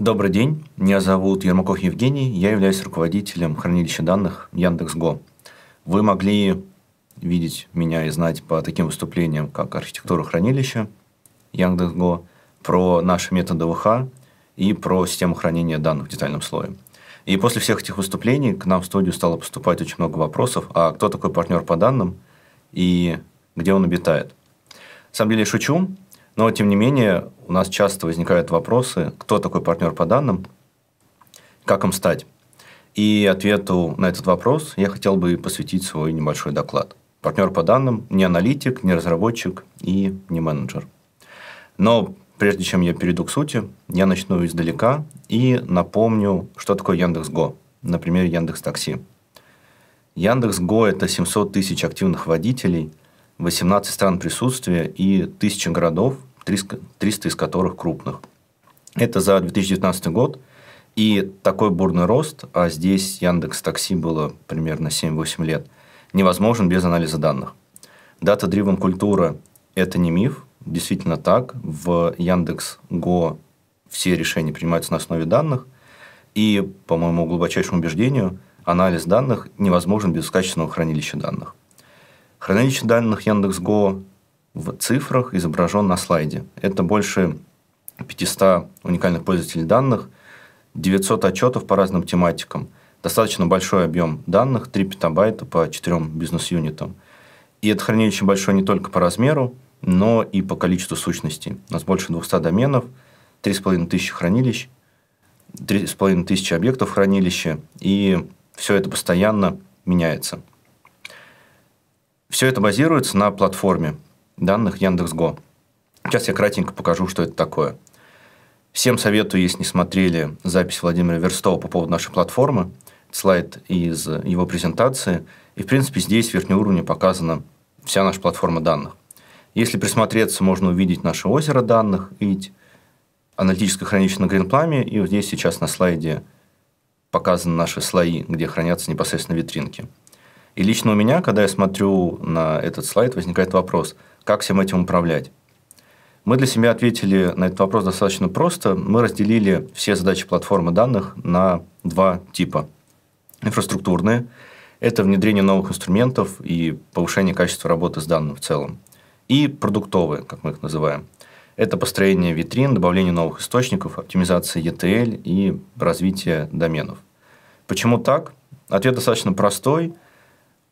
Добрый день, меня зовут Ермаков Евгений, я являюсь руководителем хранилища данных Яндекс.Го. Вы могли видеть меня и знать по таким выступлениям, как архитектура хранилища Яндекс.Го, про наши методы ВХ и про систему хранения данных в детальном слое. И после всех этих выступлений к нам в студию стало поступать очень много вопросов, а кто такой партнер по данным и где он обитает. На самом деле шучу, но, тем не менее, у нас часто возникают вопросы, кто такой партнер по данным, как им стать. И ответу на этот вопрос я хотел бы посвятить свой небольшой доклад. Партнер по данным не аналитик, не разработчик и не менеджер. Но прежде чем я перейду к сути, я начну издалека и напомню, что такое Яндекс.Го, например, Яндекс Такси. Яндекс.Го – это 700 тысяч активных водителей, 18 стран присутствия и 1000 городов, 300 из которых крупных. Это за 2019 год. И такой бурный рост, а здесь Яндекс Такси было примерно 7-8 лет, невозможен без анализа данных. Дата-дривен культура – это не миф, действительно так. В Яндекс.Го все решения принимаются на основе данных, и, по моему глубочайшему убеждению, анализ данных невозможен без качественного хранилища данных. Хранилище данных Яндекс.Го в цифрах изображен на слайде. Это больше 500 уникальных пользователей данных, 900 отчетов по разным тематикам, достаточно большой объем данных, 3 петабайта по 4 бизнес-юнитам. И это хранилище большое не только по размеру, но и по количеству сущностей. У нас больше 200 доменов, тысячи хранилищ, тысячи объектов хранилища, и все это постоянно меняется. Все это базируется на платформе данных Яндекс.Го. Сейчас я кратенько покажу, что это такое. Всем советую, если не смотрели запись Владимира Верстова по поводу нашей платформы, слайд из его презентации. И, в принципе, здесь в верхнем уровне показана вся наша платформа данных. Если присмотреться, можно увидеть наше озеро данных, видеть аналитическое хранилище на Гринпламе. И вот здесь сейчас на слайде показаны наши слои, где хранятся непосредственно витринки. И лично у меня, когда я смотрю на этот слайд, возникает вопрос, как всем этим управлять? Мы для себя ответили на этот вопрос достаточно просто. Мы разделили все задачи платформы данных на два типа. Инфраструктурные – это внедрение новых инструментов и повышение качества работы с данным в целом. И продуктовые, как мы их называем. Это построение витрин, добавление новых источников, оптимизация ETL и развитие доменов. Почему так? Ответ достаточно простой –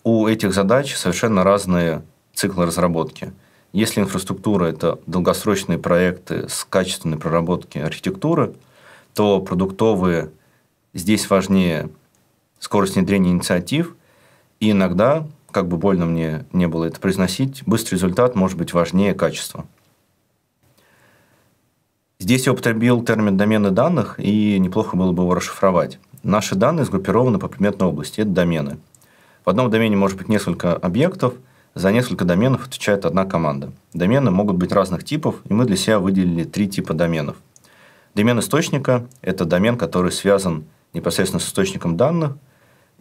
у этих задач совершенно разные циклы разработки. Если инфраструктура – это долгосрочные проекты с качественной проработки архитектуры, то продуктовые здесь важнее скорость внедрения инициатив, и иногда, как бы больно мне не было это произносить, быстрый результат может быть важнее качества. Здесь я употребил термин «домены данных», и неплохо было бы его расшифровать. Наши данные сгруппированы по предметной области. Это домены. В одном домене может быть несколько объектов, за несколько доменов отвечает одна команда. Домены могут быть разных типов, и мы для себя выделили три типа доменов. Домен источника – это домен, который связан непосредственно с источником данных.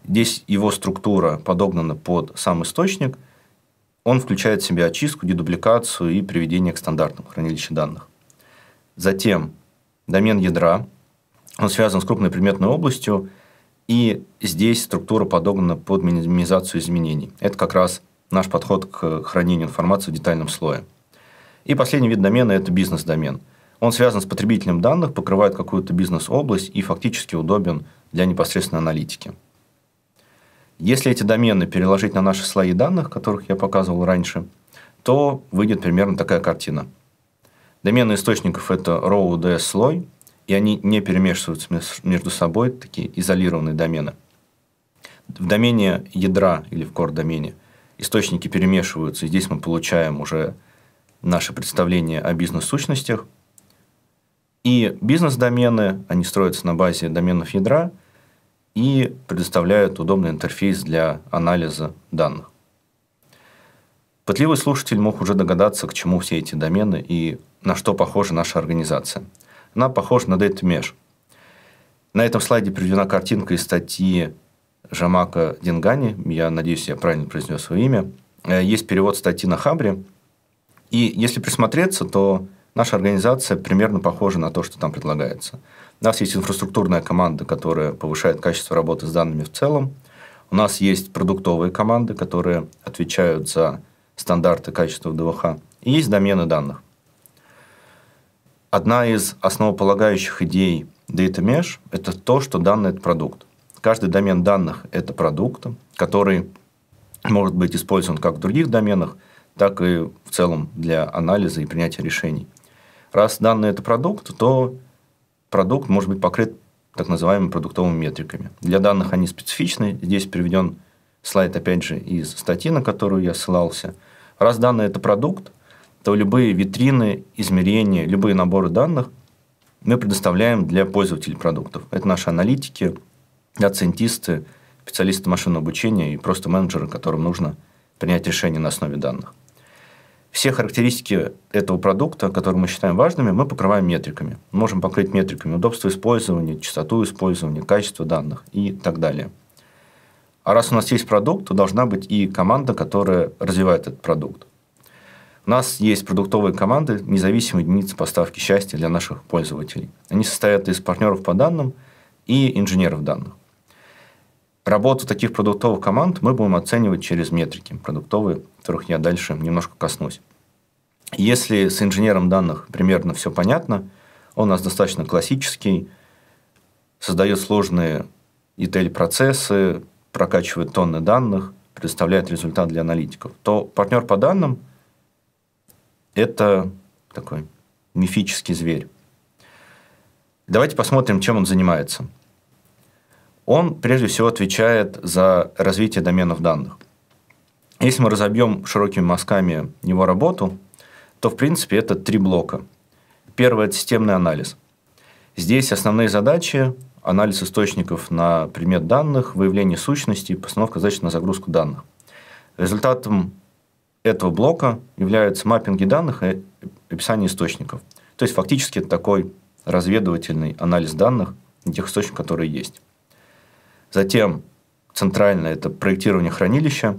Здесь его структура подогнана под сам источник. Он включает в себя очистку, дедубликацию и приведение к стандартам хранилища данных. Затем домен ядра. Он связан с крупной предметной областью. И здесь структура подогнана под минимизацию изменений. Это как раз наш подход к хранению информации в детальном слое. И последний вид домена – это бизнес-домен. Он связан с потребителем данных, покрывает какую-то бизнес-область и фактически удобен для непосредственной аналитики. Если эти домены переложить на наши слои данных, которых я показывал раньше, то выйдет примерно такая картина. Домены источников – это row.ds слой, и они не перемешиваются между собой, такие изолированные домены. В домене ядра или в core-домене источники перемешиваются, и здесь мы получаем уже наше представление о бизнес-сущностях. И бизнес-домены, они строятся на базе доменов ядра и предоставляют удобный интерфейс для анализа данных. Пытливый слушатель мог уже догадаться, к чему все эти домены и на что похожа наша организация – она похожа на DataMesh. На этом слайде приведена картинка из статьи Жамака Дингани. Я надеюсь, я правильно произнес свое имя. Э, есть перевод статьи на Хабре. И если присмотреться, то наша организация примерно похожа на то, что там предлагается. У нас есть инфраструктурная команда, которая повышает качество работы с данными в целом. У нас есть продуктовые команды, которые отвечают за стандарты качества ВДВХ. И есть домены данных. Одна из основополагающих идей Data Mesh – это то, что данные – это продукт. Каждый домен данных – это продукт, который может быть использован как в других доменах, так и в целом для анализа и принятия решений. Раз данные – это продукт, то продукт может быть покрыт так называемыми продуктовыми метриками. Для данных они специфичны. Здесь приведен слайд, опять же, из статьи, на которую я ссылался. Раз данные – это продукт, то любые витрины, измерения, любые наборы данных мы предоставляем для пользователей продуктов. Это наши аналитики, доцентисты, специалисты машинного обучения и просто менеджеры, которым нужно принять решение на основе данных. Все характеристики этого продукта, которые мы считаем важными, мы покрываем метриками. Можем покрыть метриками удобство использования, частоту использования, качество данных и так далее. А раз у нас есть продукт, то должна быть и команда, которая развивает этот продукт. У нас есть продуктовые команды, независимые единицы поставки счастья для наших пользователей. Они состоят из партнеров по данным и инженеров данных. Работу таких продуктовых команд мы будем оценивать через метрики продуктовые, которых я дальше немножко коснусь. Если с инженером данных примерно все понятно, он у нас достаточно классический, создает сложные ETL-процессы, прокачивает тонны данных, предоставляет результат для аналитиков, то партнер по данным это такой мифический зверь. Давайте посмотрим, чем он занимается. Он прежде всего отвечает за развитие доменов данных. Если мы разобьем широкими мазками его работу, то в принципе это три блока. Первый – это системный анализ. Здесь основные задачи – анализ источников на предмет данных, выявление сущности, постановка задач на загрузку данных. Результатом этого блока являются маппинги данных и описание источников. То есть, фактически, это такой разведывательный анализ данных тех источников, которые есть. Затем центральное – это проектирование хранилища.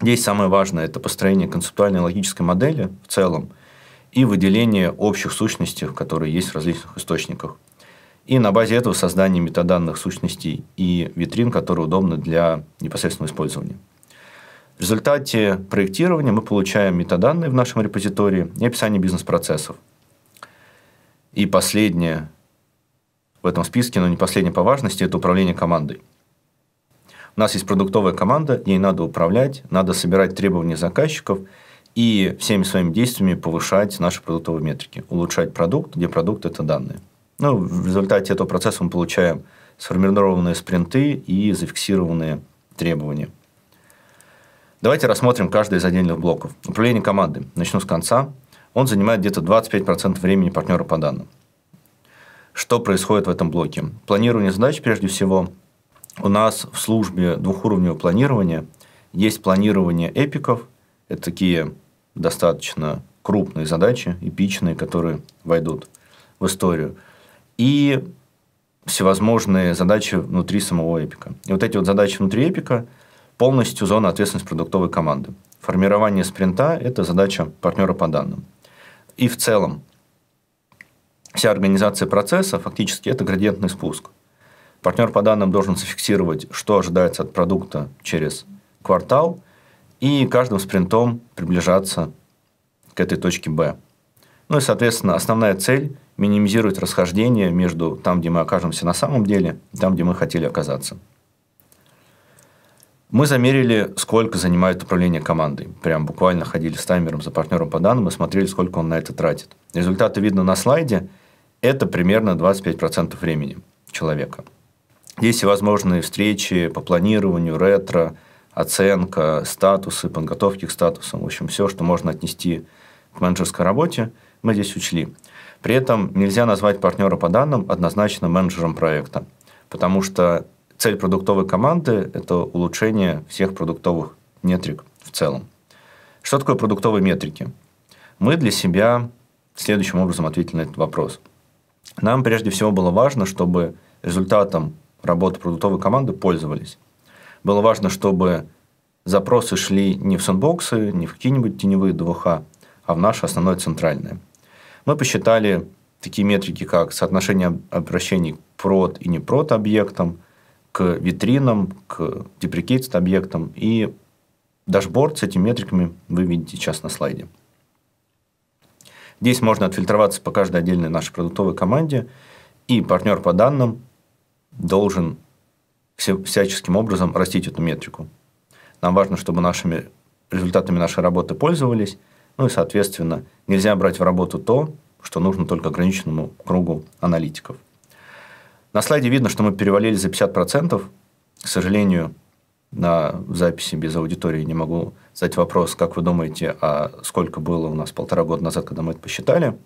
Здесь самое важное – это построение концептуальной логической модели в целом и выделение общих сущностей, которые есть в различных источниках. И на базе этого создание метаданных сущностей и витрин, которые удобны для непосредственного использования. В результате проектирования мы получаем метаданные в нашем репозитории и описание бизнес-процессов. И последнее в этом списке, но не последнее по важности, это управление командой. У нас есть продуктовая команда, ей надо управлять, надо собирать требования заказчиков и всеми своими действиями повышать наши продуктовые метрики, улучшать продукт, где продукт – это данные. Ну, в результате этого процесса мы получаем сформированные спринты и зафиксированные требования – Давайте рассмотрим каждый из отдельных блоков. Управление командой. Начну с конца. Он занимает где-то 25% времени партнера по данным. Что происходит в этом блоке? Планирование задач, прежде всего. У нас в службе двухуровневого планирования есть планирование эпиков. Это такие достаточно крупные задачи, эпичные, которые войдут в историю. И всевозможные задачи внутри самого эпика. И вот эти вот задачи внутри эпика – полностью зона ответственности продуктовой команды. Формирование спринта – это задача партнера по данным. И в целом вся организация процесса фактически это градиентный спуск. Партнер по данным должен зафиксировать, что ожидается от продукта через квартал, и каждым спринтом приближаться к этой точке Б. Ну и, соответственно, основная цель – минимизировать расхождение между там, где мы окажемся на самом деле, и там, где мы хотели оказаться. Мы замерили, сколько занимает управление командой. Прям буквально ходили с таймером за партнером по данным и смотрели, сколько он на это тратит. Результаты видно на слайде. Это примерно 25% времени человека. Здесь всевозможные встречи по планированию, ретро, оценка, статусы, подготовки к статусам. В общем, все, что можно отнести к менеджерской работе, мы здесь учли. При этом нельзя назвать партнера по данным однозначно менеджером проекта, потому что цель продуктовой команды – это улучшение всех продуктовых метрик в целом. Что такое продуктовые метрики? Мы для себя следующим образом ответили на этот вопрос. Нам прежде всего было важно, чтобы результатом работы продуктовой команды пользовались. Было важно, чтобы запросы шли не в сэндбоксы, не в какие-нибудь теневые ДВХ, а в наше основное центральное. Мы посчитали такие метрики, как соотношение обращений к прод и не прод объектам – к витринам, к deprecated объектам. И дашборд с этими метриками вы видите сейчас на слайде. Здесь можно отфильтроваться по каждой отдельной нашей продуктовой команде, и партнер по данным должен всяческим образом растить эту метрику. Нам важно, чтобы нашими результатами нашей работы пользовались, ну и, соответственно, нельзя брать в работу то, что нужно только ограниченному кругу аналитиков – на слайде видно, что мы перевалили за 50%. К сожалению, на записи без аудитории не могу задать вопрос, как вы думаете, а сколько было у нас полтора года назад, когда мы это посчитали.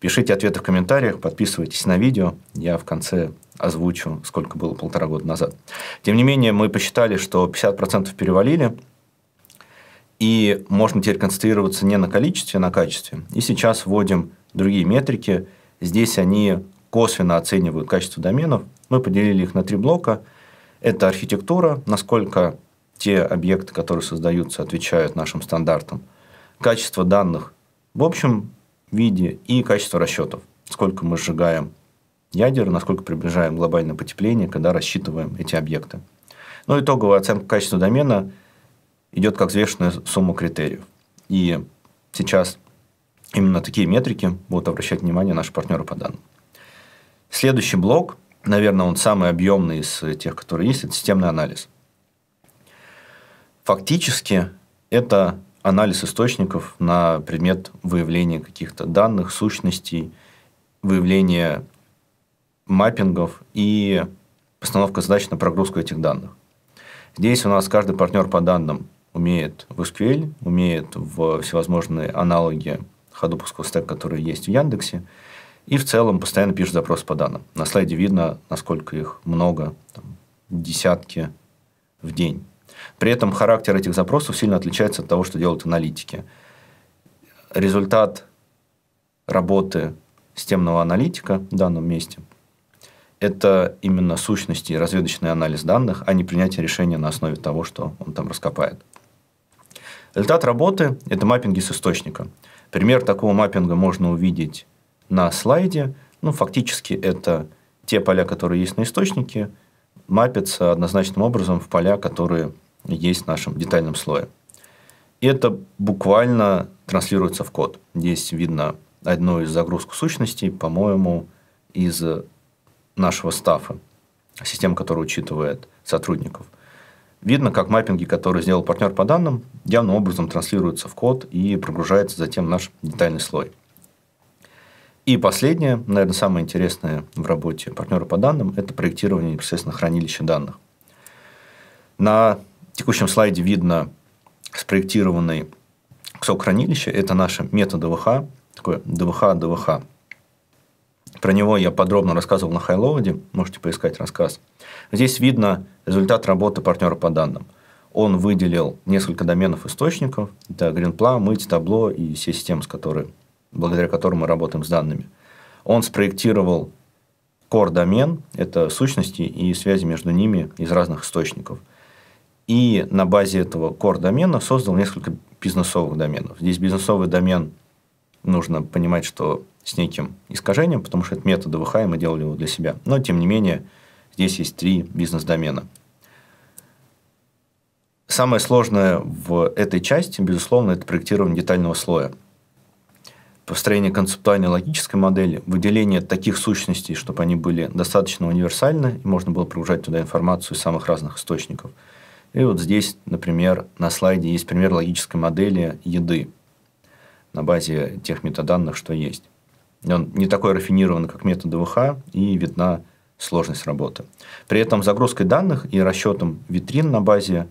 Пишите ответы в комментариях, подписывайтесь на видео. Я в конце озвучу, сколько было полтора года назад. Тем не менее, мы посчитали, что 50% перевалили, и можно теперь концентрироваться не на количестве, а на качестве. И сейчас вводим другие метрики. Здесь они косвенно оценивают качество доменов. Мы поделили их на три блока. Это архитектура, насколько те объекты, которые создаются, отвечают нашим стандартам. Качество данных в общем виде и качество расчетов. Сколько мы сжигаем ядер, насколько приближаем глобальное потепление, когда рассчитываем эти объекты. Но итоговая оценка качества домена идет как взвешенная сумма критериев. И сейчас именно такие метрики будут обращать внимание наши партнеры по данным. Следующий блок, наверное, он самый объемный из тех, которые есть, это системный анализ. Фактически это анализ источников на предмет выявления каких-то данных, сущностей, выявления маппингов и постановка задач на прогрузку этих данных. Здесь у нас каждый партнер по данным умеет в SQL, умеет в всевозможные аналоги ходуповского стек, которые есть в Яндексе, и в целом постоянно пишут запрос по данным. На слайде видно, насколько их много, там, десятки в день. При этом характер этих запросов сильно отличается от того, что делают аналитики. Результат работы системного аналитика в данном месте – это именно сущности и разведочный анализ данных, а не принятие решения на основе того, что он там раскопает. Результат работы – это маппинги с источника. Пример такого маппинга можно увидеть на слайде. Ну, фактически это те поля, которые есть на источнике, мапятся однозначным образом в поля, которые есть в нашем детальном слое. И это буквально транслируется в код. Здесь видно одну из загрузок сущностей, по-моему, из нашего стафа, система, которая учитывает сотрудников. Видно, как маппинги, которые сделал партнер по данным, явным образом транслируются в код и прогружается затем наш детальный слой. И последнее, наверное, самое интересное в работе партнера по данным – это проектирование непосредственно хранилища данных. На текущем слайде видно спроектированный кусок хранилища. Это наша мета ДВХ, такое ДВХ, ДВХ. Про него я подробно рассказывал на Хайлоуде, можете поискать рассказ. Здесь видно результат работы партнера по данным. Он выделил несколько доменов источников, это Greenpla, Мыть, Табло и все системы, с которыми благодаря которому мы работаем с данными. Он спроектировал core домен, это сущности и связи между ними из разных источников. И на базе этого core домена создал несколько бизнесовых доменов. Здесь бизнесовый домен нужно понимать, что с неким искажением, потому что это метод ВХ, и мы делали его для себя. Но, тем не менее, здесь есть три бизнес-домена. Самое сложное в этой части, безусловно, это проектирование детального слоя – построение концептуальной логической модели, выделение таких сущностей, чтобы они были достаточно универсальны, и можно было прогружать туда информацию из самых разных источников. И вот здесь, например, на слайде есть пример логической модели еды на базе тех метаданных, что есть. Он не такой рафинированный, как метод ДВХ, и видна сложность работы. При этом загрузкой данных и расчетом витрин на базе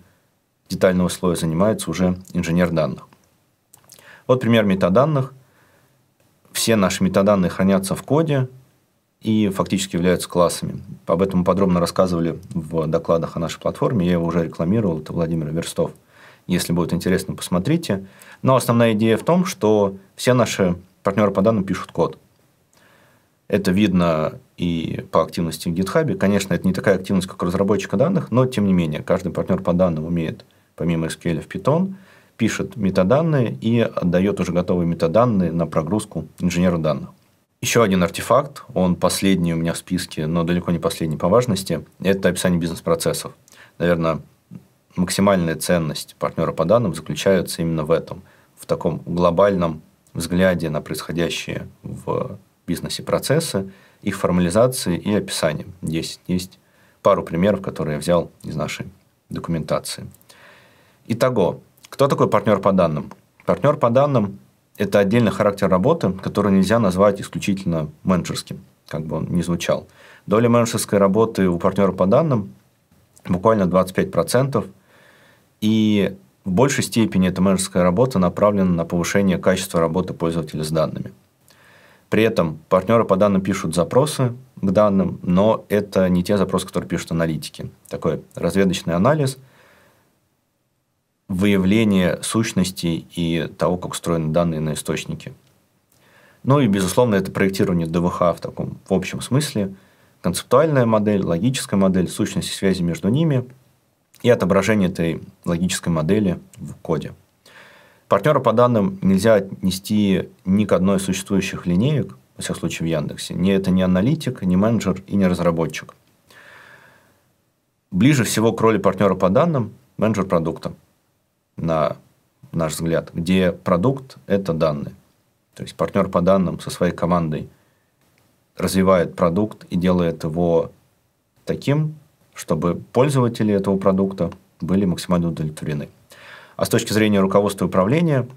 детального слоя занимается уже инженер данных. Вот пример метаданных – все наши метаданные хранятся в коде и фактически являются классами. Об этом мы подробно рассказывали в докладах о нашей платформе. Я его уже рекламировал. Это Владимир Верстов. Если будет интересно, посмотрите. Но основная идея в том, что все наши партнеры по данным пишут код. Это видно и по активности в GitHub. Конечно, это не такая активность, как у разработчика данных, но тем не менее, каждый партнер по данным умеет, помимо SQL, в Python – пишет метаданные и отдает уже готовые метаданные на прогрузку инженеру данных. Еще один артефакт, он последний у меня в списке, но далеко не последний по важности, это описание бизнес-процессов. Наверное, максимальная ценность партнера по данным заключается именно в этом, в таком глобальном взгляде на происходящие в бизнесе процессы, их формализации и описании. Здесь есть пару примеров, которые я взял из нашей документации. Итого, кто такой партнер по данным? Партнер по данным – это отдельный характер работы, который нельзя назвать исключительно менеджерским, как бы он ни звучал. Доля менеджерской работы у партнера по данным буквально 25%, и в большей степени эта менеджерская работа направлена на повышение качества работы пользователя с данными. При этом партнеры по данным пишут запросы к данным, но это не те запросы, которые пишут аналитики. Такой разведочный анализ – выявление сущности и того, как устроены данные на источнике. Ну и, безусловно, это проектирование ДВХ в таком в общем смысле. Концептуальная модель, логическая модель, сущности связи между ними и отображение этой логической модели в коде. Партнера по данным нельзя отнести ни к одной из существующих линеек, во всех случае в Яндексе. Ни это не аналитик, ни менеджер и не разработчик. Ближе всего к роли партнера по данным менеджер продукта – на наш взгляд, где продукт – это данные. То есть партнер по данным со своей командой развивает продукт и делает его таким, чтобы пользователи этого продукта были максимально удовлетворены. А с точки зрения руководства и управления,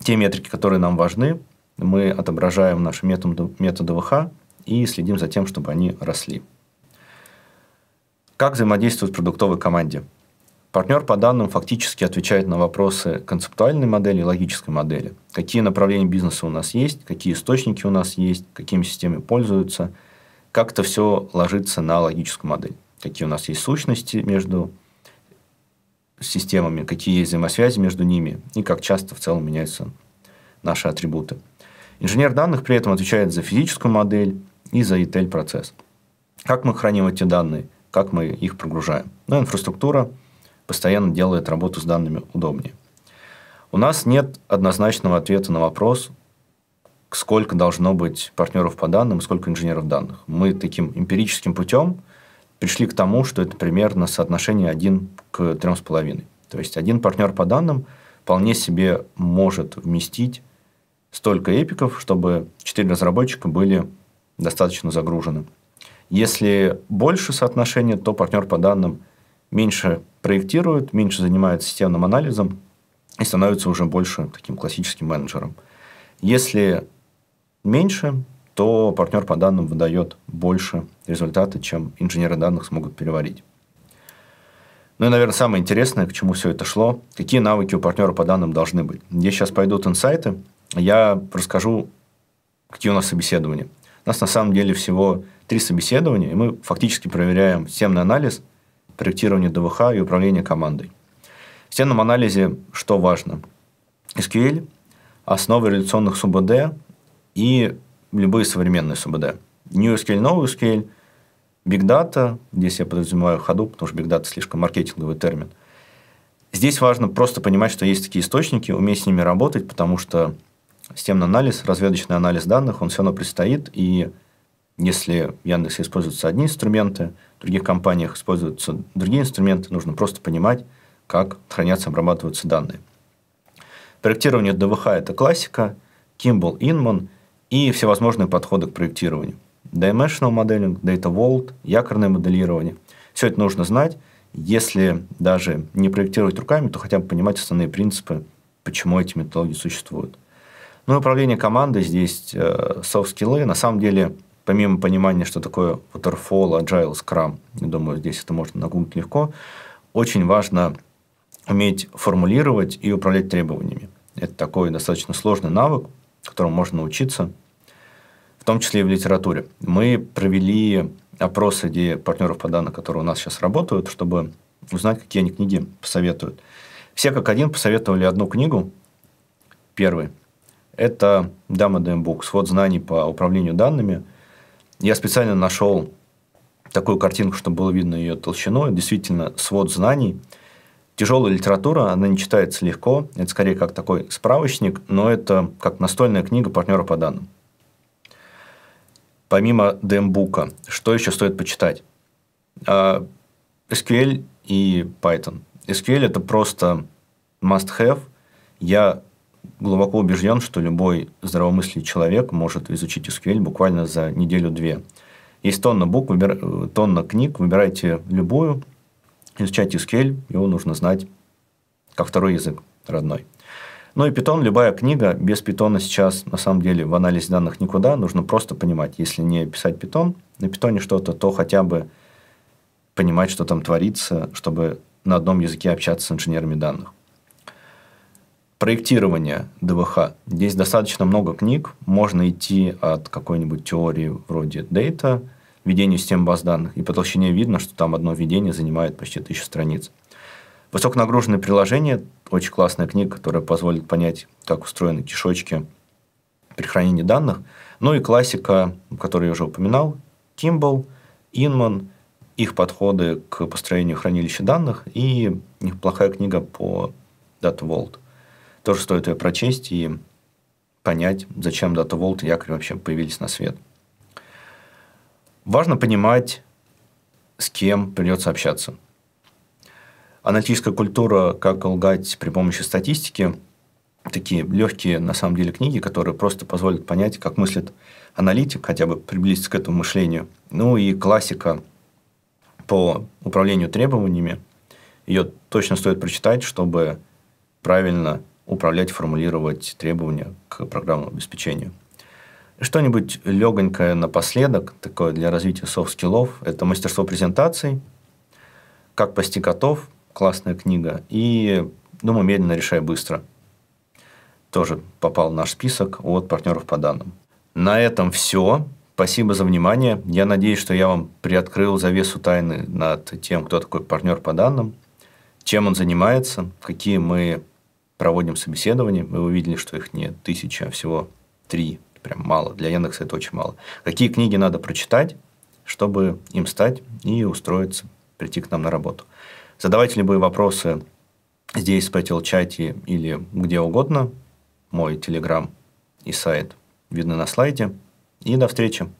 те метрики, которые нам важны, мы отображаем наши методы, методы ВХ и следим за тем, чтобы они росли. Как взаимодействовать в продуктовой команде – Партнер по данным фактически отвечает на вопросы концептуальной модели и логической модели. Какие направления бизнеса у нас есть, какие источники у нас есть, какими системами пользуются. Как это все ложится на логическую модель. Какие у нас есть сущности между системами, какие есть взаимосвязи между ними и как часто в целом меняются наши атрибуты. Инженер данных при этом отвечает за физическую модель и за ETL-процесс. Как мы храним эти данные, как мы их прогружаем. Ну, инфраструктура постоянно делает работу с данными удобнее. У нас нет однозначного ответа на вопрос, сколько должно быть партнеров по данным, сколько инженеров данных. Мы таким эмпирическим путем пришли к тому, что это примерно соотношение 1 к 3,5. То есть, один партнер по данным вполне себе может вместить столько эпиков, чтобы 4 разработчика были достаточно загружены. Если больше соотношение, то партнер по данным меньше проектируют, меньше занимается системным анализом и становятся уже больше таким классическим менеджером. Если меньше, то партнер по данным выдает больше результата, чем инженеры данных смогут переварить. Ну и, наверное, самое интересное, к чему все это шло, какие навыки у партнера по данным должны быть. Здесь сейчас пойдут инсайты, я расскажу, какие у нас собеседования. У нас на самом деле всего три собеседования, и мы фактически проверяем системный анализ проектирования ДВХ и управления командой. В стенном анализе что важно? SQL, основы реляционных СУБД и любые современные СУБД. New SQL, новый SQL, Big Data, здесь я подразумеваю ходу, потому что Big Data слишком маркетинговый термин. Здесь важно просто понимать, что есть такие источники, уметь с ними работать, потому что системный анализ, разведочный анализ данных, он все равно предстоит, и если в Яндексе используются одни инструменты, в других компаниях используются другие инструменты, нужно просто понимать, как хранятся, обрабатываются данные. Проектирование ДВХ – это классика, Kimball, Inman и всевозможные подходы к проектированию. Dimensional моделинг, Data Vault, якорное моделирование. Все это нужно знать. Если даже не проектировать руками, то хотя бы понимать основные принципы, почему эти методологии существуют. Ну и управление командой здесь э, Soft скиллы На самом деле помимо понимания, что такое Waterfall, Agile, Scrum, я думаю, здесь это можно нагуглить легко, очень важно уметь формулировать и управлять требованиями. Это такой достаточно сложный навык, которому можно научиться, в том числе и в литературе. Мы провели опрос среди партнеров по данным, которые у нас сейчас работают, чтобы узнать, какие они книги посоветуют. Все как один посоветовали одну книгу. Первый. Это «Дама Дэм Букс». Вот знаний по управлению данными – я специально нашел такую картинку, чтобы было видно ее толщину. Действительно, свод знаний. Тяжелая литература, она не читается легко. Это скорее как такой справочник, но это как настольная книга партнера по данным. Помимо дембука, что еще стоит почитать? SQL а, и Python. SQL – это просто must-have. Я глубоко убежден, что любой здравомыслящий человек может изучить SQL буквально за неделю-две. Есть тонна букв, выбир... Э, тонна книг, выбирайте любую, изучайте SQL, его нужно знать как второй язык родной. Ну и Python, любая книга, без Python сейчас на самом деле в анализе данных никуда, нужно просто понимать, если не писать Python, на Python что-то, то хотя бы понимать, что там творится, чтобы на одном языке общаться с инженерами данных проектирование ДВХ. Здесь достаточно много книг. Можно идти от какой-нибудь теории вроде Data, введению систем баз данных. И по толщине видно, что там одно введение занимает почти тысячу страниц. Высоконагруженное приложение – очень классная книга, которая позволит понять, как устроены кишочки при хранении данных. Ну и классика, которую я уже упоминал, Kimball, Inman, их подходы к построению хранилища данных и неплохая книга по Data Vault тоже стоит ее прочесть и понять, зачем Дата Волт и Якорь вообще появились на свет. Важно понимать, с кем придется общаться. Аналитическая культура «Как лгать при помощи статистики» такие легкие, на самом деле, книги, которые просто позволят понять, как мыслит аналитик, хотя бы приблизиться к этому мышлению. Ну и классика по управлению требованиями. Ее точно стоит прочитать, чтобы правильно управлять, формулировать требования к программному обеспечению. Что-нибудь легонькое напоследок, такое для развития софт-скиллов, это мастерство презентаций, как пасти котов, классная книга, и «Думаю, ну, медленно, решай быстро». Тоже попал в наш список от партнеров по данным. На этом все. Спасибо за внимание. Я надеюсь, что я вам приоткрыл завесу тайны над тем, кто такой партнер по данным, чем он занимается, какие мы проводим собеседование, мы увидели, что их не тысяча, а всего три, прям мало, для Яндекса это очень мало. Какие книги надо прочитать, чтобы им стать и устроиться, прийти к нам на работу. Задавайте любые вопросы здесь, в Пэтил-чате или где угодно. Мой телеграм и сайт видно на слайде. И до встречи.